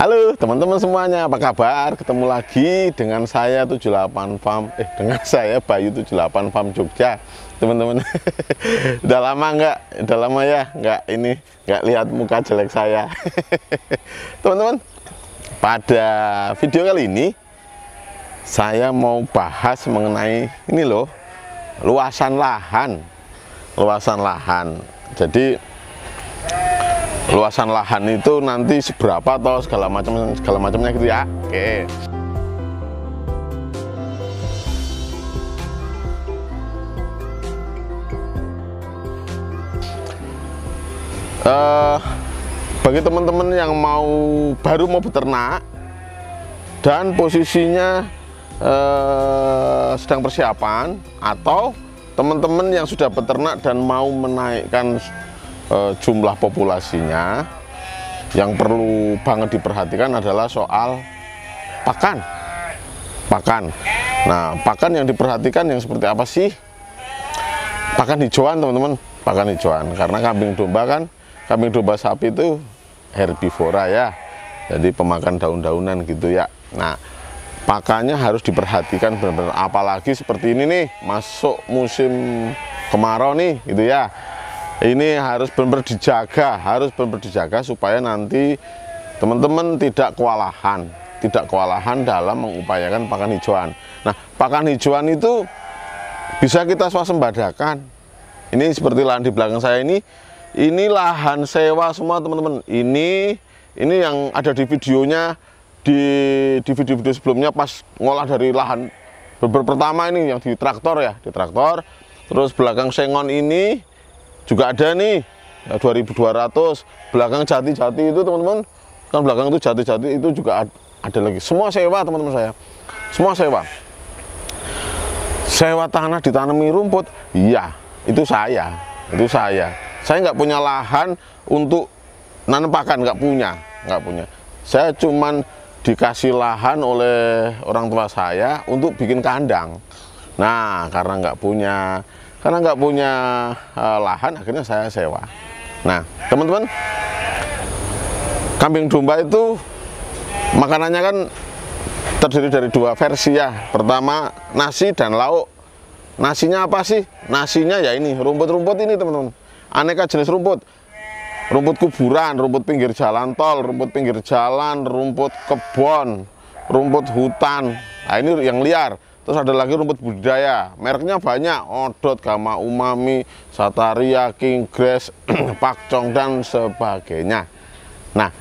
Halo teman-teman semuanya, apa kabar? Ketemu lagi dengan saya 78 Farm, eh dengan saya Bayu 78 Farm Jogja. Teman-teman, udah lama nggak, udah lama ya nggak ini, nggak lihat muka jelek saya. Teman-teman, pada video kali ini saya mau bahas mengenai ini loh, luasan lahan, luasan lahan. Jadi luasan lahan itu nanti seberapa atau segala macam segala macamnya gitu ya oke uh, bagi teman-teman yang mau baru mau beternak dan posisinya uh, sedang persiapan atau teman-teman yang sudah beternak dan mau menaikkan Eh, jumlah populasinya yang perlu banget diperhatikan adalah soal pakan pakan nah pakan yang diperhatikan yang seperti apa sih pakan hijauan teman-teman pakan hijauan karena kambing domba kan kambing domba sapi itu herbivora ya jadi pemakan daun-daunan gitu ya nah pakannya harus diperhatikan benar-benar apalagi seperti ini nih masuk musim kemarau nih gitu ya ini harus benar-benar dijaga harus benar-benar dijaga supaya nanti teman-teman tidak kewalahan tidak kewalahan dalam mengupayakan pakan hijauan nah pakan hijauan itu bisa kita swasembadakan ini seperti lahan di belakang saya ini ini lahan sewa semua teman-teman ini ini yang ada di videonya di di video-video sebelumnya pas ngolah dari lahan beber pertama ini yang di traktor ya di traktor terus belakang sengon ini juga ada nih ya, 2200 belakang jati-jati itu teman-teman kan belakang itu jati-jati itu juga ada lagi semua sewa teman-teman saya semua sewa sewa tanah ditanami rumput iya itu saya itu saya saya nggak punya lahan untuk nanam pakan nggak punya nggak punya saya cuman dikasih lahan oleh orang tua saya untuk bikin kandang nah karena nggak punya karena nggak punya uh, lahan akhirnya saya sewa nah teman-teman kambing domba itu makanannya kan terdiri dari dua versi ya pertama nasi dan lauk nasinya apa sih nasinya ya ini rumput-rumput ini teman-teman aneka jenis rumput rumput kuburan rumput pinggir jalan tol rumput pinggir jalan rumput kebon rumput hutan nah ini yang liar Terus ada lagi rumput budidaya, mereknya banyak, odot, gama umami, sataria, king grass, pakcong dan sebagainya. Nah,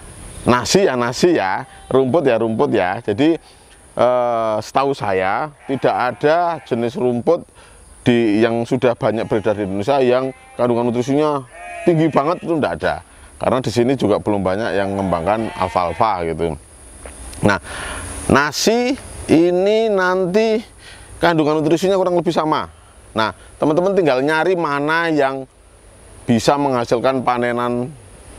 nasi ya nasi ya, rumput ya rumput ya. Jadi eh, setahu saya tidak ada jenis rumput di yang sudah banyak beredar di Indonesia yang kandungan nutrisinya tinggi banget itu tidak ada. Karena di sini juga belum banyak yang mengembangkan alfalfa gitu. Nah, nasi ini nanti kandungan nutrisinya kurang lebih sama nah teman-teman tinggal nyari mana yang bisa menghasilkan panenan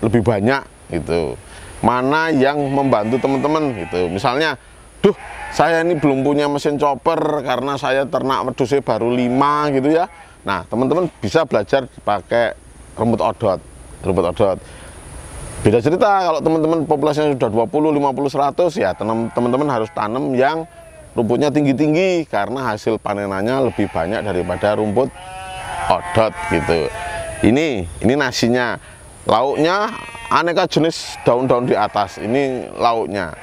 lebih banyak gitu mana yang membantu teman-teman gitu misalnya duh saya ini belum punya mesin chopper karena saya ternak medusnya baru 5 gitu ya nah teman-teman bisa belajar pakai rumput odot rumput odot beda cerita kalau teman-teman populasinya sudah 20, 50, 100 ya teman-teman harus tanam yang rumputnya tinggi-tinggi karena hasil panenannya lebih banyak daripada rumput odot gitu ini ini nasinya lauknya aneka jenis daun-daun di atas ini lauknya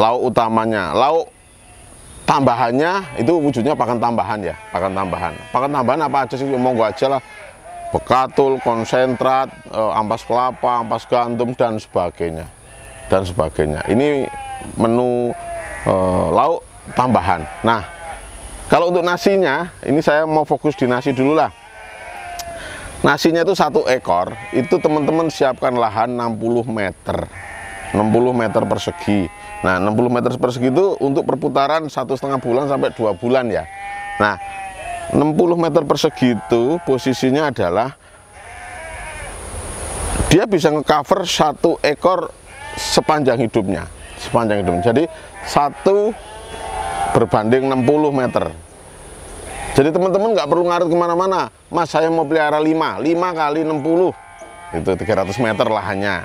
lauk utamanya lauk tambahannya itu wujudnya pakan tambahan ya pakan tambahan pakan tambahan apa aja sih monggo aja lah bekatul, konsentrat, eh, ampas kelapa, ampas gandum dan sebagainya. Dan sebagainya. Ini menu e, lauk tambahan. Nah, kalau untuk nasinya, ini saya mau fokus di nasi dulu lah. Nasinya itu satu ekor, itu teman-teman siapkan lahan 60 meter. 60 meter persegi. Nah, 60 meter persegi itu untuk perputaran satu setengah bulan sampai dua bulan ya. Nah, 60 meter persegi itu posisinya adalah dia bisa ngecover satu ekor sepanjang hidupnya sepanjang hidupnya jadi satu berbanding 60 meter jadi teman-teman nggak perlu ngarut kemana-mana mas saya mau pelihara 5 5 kali 60 itu 300 meter lahannya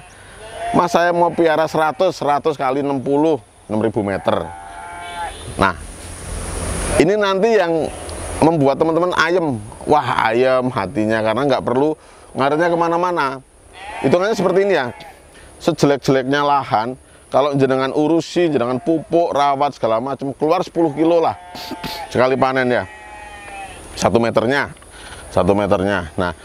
mas saya mau pelihara 100 100 kali 60 6000 meter nah ini nanti yang membuat teman-teman ayam, wah ayam hatinya karena nggak perlu ngarinya kemana-mana hitungannya seperti ini ya sejelek-jeleknya lahan kalau jenengan urusi, jenengan pupuk, rawat segala macam keluar 10 kilo lah sekali panen ya satu meternya satu meternya nah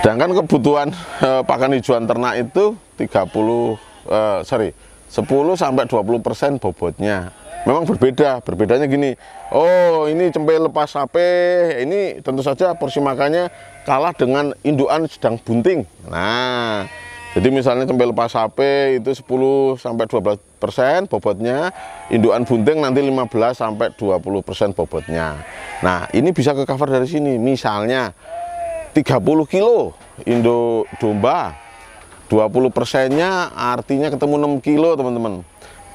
sedangkan kebutuhan eh, pakan hijauan ternak itu 30 eh, sorry 10 sampai 20 persen bobotnya memang berbeda berbedanya gini oh ini cempe lepas sape ini tentu saja porsi makannya kalah dengan indukan sedang bunting nah jadi misalnya cempe lepas sape itu 10 sampai 12 persen bobotnya indukan bunting nanti 15 sampai 20 persen bobotnya nah ini bisa ke cover dari sini misalnya 30 kilo induk domba 20 persennya artinya ketemu 6 kilo teman-teman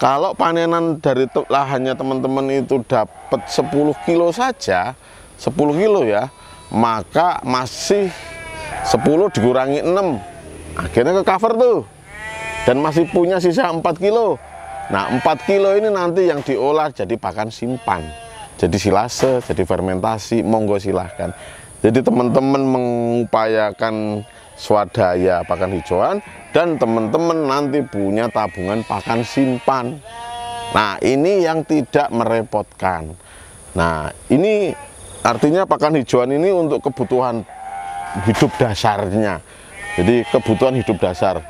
kalau panenan dari lahannya teman-teman itu dapat 10 kilo saja, 10 kilo ya, maka masih 10 dikurangi 6. Akhirnya ke cover tuh. Dan masih punya sisa 4 kilo. Nah, 4 kilo ini nanti yang diolah jadi pakan simpan. Jadi silase, jadi fermentasi, monggo silahkan. Jadi teman-teman mengupayakan swadaya pakan hijauan dan teman-teman nanti punya tabungan pakan simpan nah ini yang tidak merepotkan nah ini artinya pakan hijauan ini untuk kebutuhan hidup dasarnya jadi kebutuhan hidup dasar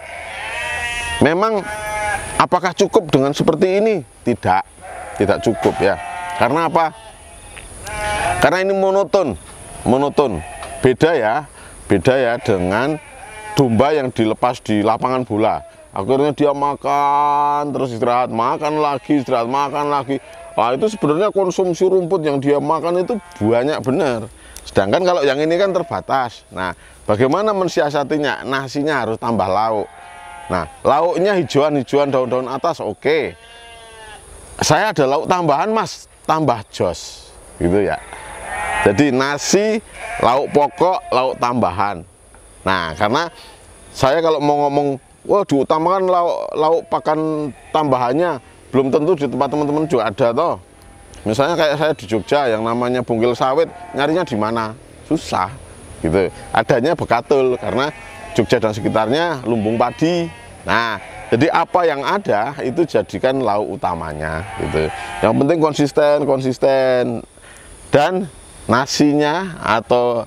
memang apakah cukup dengan seperti ini tidak tidak cukup ya karena apa karena ini monoton monoton beda ya Beda ya dengan domba yang dilepas di lapangan bola. Akhirnya dia makan, terus istirahat, makan lagi, istirahat, makan lagi. Wah itu sebenarnya konsumsi rumput yang dia makan itu banyak benar. Sedangkan kalau yang ini kan terbatas. Nah, bagaimana mensiasatinya? Nasinya harus tambah lauk. Nah, lauknya hijauan-hijauan daun-daun atas, oke. Okay. Saya ada lauk tambahan, Mas. Tambah jos. Gitu ya. Jadi nasi, lauk pokok, lauk tambahan. Nah, karena saya kalau mau ngomong, wah diutamakan lauk, lauk pakan tambahannya, belum tentu di tempat teman-teman juga ada toh. Misalnya kayak saya di Jogja yang namanya bungkil sawit, nyarinya di mana? Susah gitu. Adanya bekatul karena Jogja dan sekitarnya lumbung padi. Nah, jadi apa yang ada itu jadikan lauk utamanya gitu. Yang penting konsisten, konsisten dan nasinya atau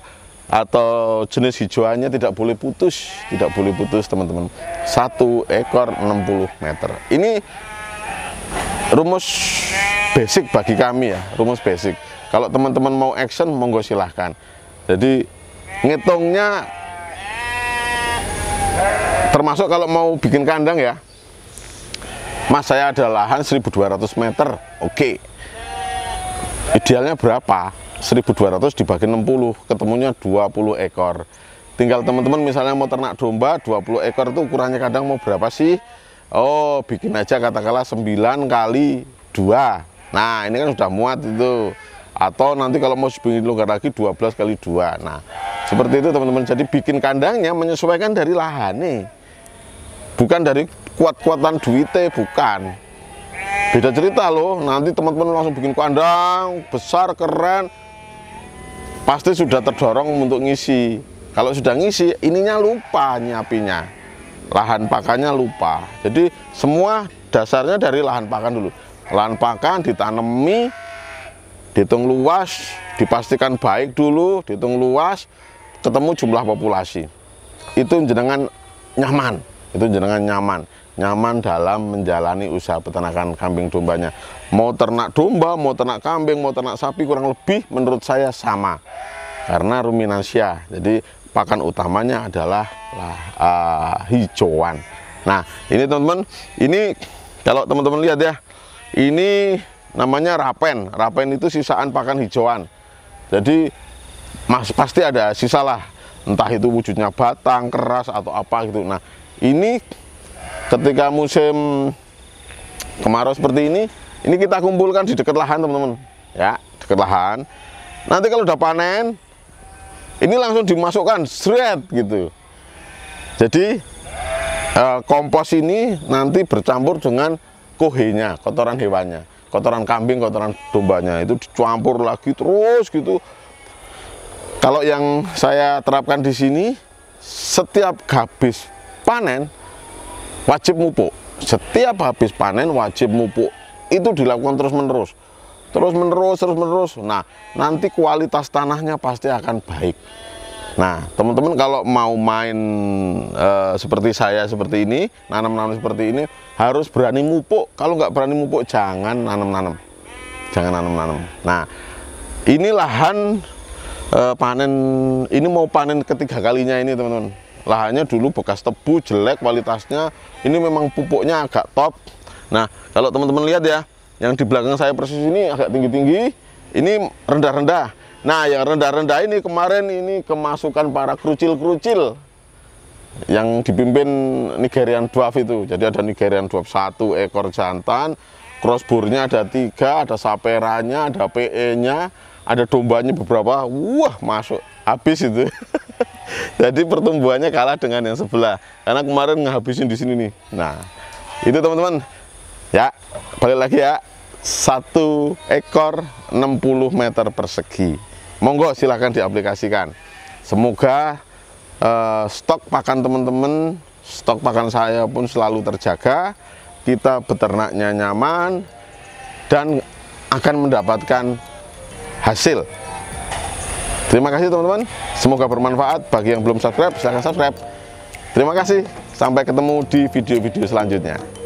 atau jenis hijauannya tidak boleh putus tidak boleh putus teman-teman satu ekor 60 meter ini rumus basic bagi kami ya rumus basic kalau teman-teman mau action monggo silahkan jadi ngitungnya termasuk kalau mau bikin kandang ya mas saya ada lahan 1200 meter oke okay. idealnya berapa 1200 dibagi 60 ketemunya 20 ekor tinggal teman-teman misalnya mau ternak domba 20 ekor itu ukurannya kadang mau berapa sih oh bikin aja katakanlah 9 kali 2 nah ini kan sudah muat itu atau nanti kalau mau sebingin longgar lagi 12 kali 2 nah seperti itu teman-teman jadi bikin kandangnya menyesuaikan dari lahan nih bukan dari kuat-kuatan duitnya bukan beda cerita loh nanti teman-teman langsung bikin kandang besar keren pasti sudah terdorong untuk ngisi kalau sudah ngisi ininya lupa nyapinya lahan pakannya lupa jadi semua dasarnya dari lahan pakan dulu lahan pakan ditanami dihitung luas dipastikan baik dulu dihitung luas ketemu jumlah populasi itu jenengan nyaman itu jenengan nyaman nyaman dalam menjalani usaha peternakan kambing dombanya. Mau ternak domba, mau ternak kambing, mau ternak sapi kurang lebih menurut saya sama. Karena ruminansia, jadi pakan utamanya adalah uh, hijauan. Nah, ini teman-teman, ini kalau teman-teman lihat ya, ini namanya rapen. Rapen itu sisaan pakan hijauan. Jadi mas, pasti ada sisalah, entah itu wujudnya batang, keras atau apa gitu. Nah, ini ketika musim kemarau seperti ini ini kita kumpulkan di dekat lahan teman-teman ya dekat lahan nanti kalau udah panen ini langsung dimasukkan seret gitu jadi eh, kompos ini nanti bercampur dengan kohenya kotoran hewannya kotoran kambing kotoran dombanya itu dicampur lagi terus gitu kalau yang saya terapkan di sini setiap habis panen wajib mupuk setiap habis panen wajib mupuk itu dilakukan terus menerus terus menerus terus menerus nah nanti kualitas tanahnya pasti akan baik nah teman-teman kalau mau main e, seperti saya seperti ini nanam-nanam seperti ini harus berani mupuk kalau nggak berani mupuk jangan nanam-nanam jangan nanam-nanam nah ini lahan e, panen ini mau panen ketiga kalinya ini teman-teman lahannya dulu bekas tebu jelek kualitasnya ini memang pupuknya agak top nah kalau teman-teman lihat ya yang di belakang saya persis ini agak tinggi-tinggi ini rendah-rendah nah yang rendah-rendah ini kemarin ini kemasukan para kerucil-kerucil yang dipimpin Nigerian Dwarf itu jadi ada Nigerian Dwarf satu ekor jantan crossbournya ada tiga ada saperanya ada PE-nya ada dombanya beberapa wah masuk habis itu jadi pertumbuhannya kalah dengan yang sebelah karena kemarin ngehabisin di sini nih nah itu teman-teman ya balik lagi ya satu ekor 60 meter persegi monggo silahkan diaplikasikan semoga eh, stok pakan teman-teman stok pakan saya pun selalu terjaga kita beternaknya nyaman dan akan mendapatkan hasil Terima kasih teman-teman. Semoga bermanfaat. Bagi yang belum subscribe, silahkan subscribe. Terima kasih. Sampai ketemu di video-video selanjutnya.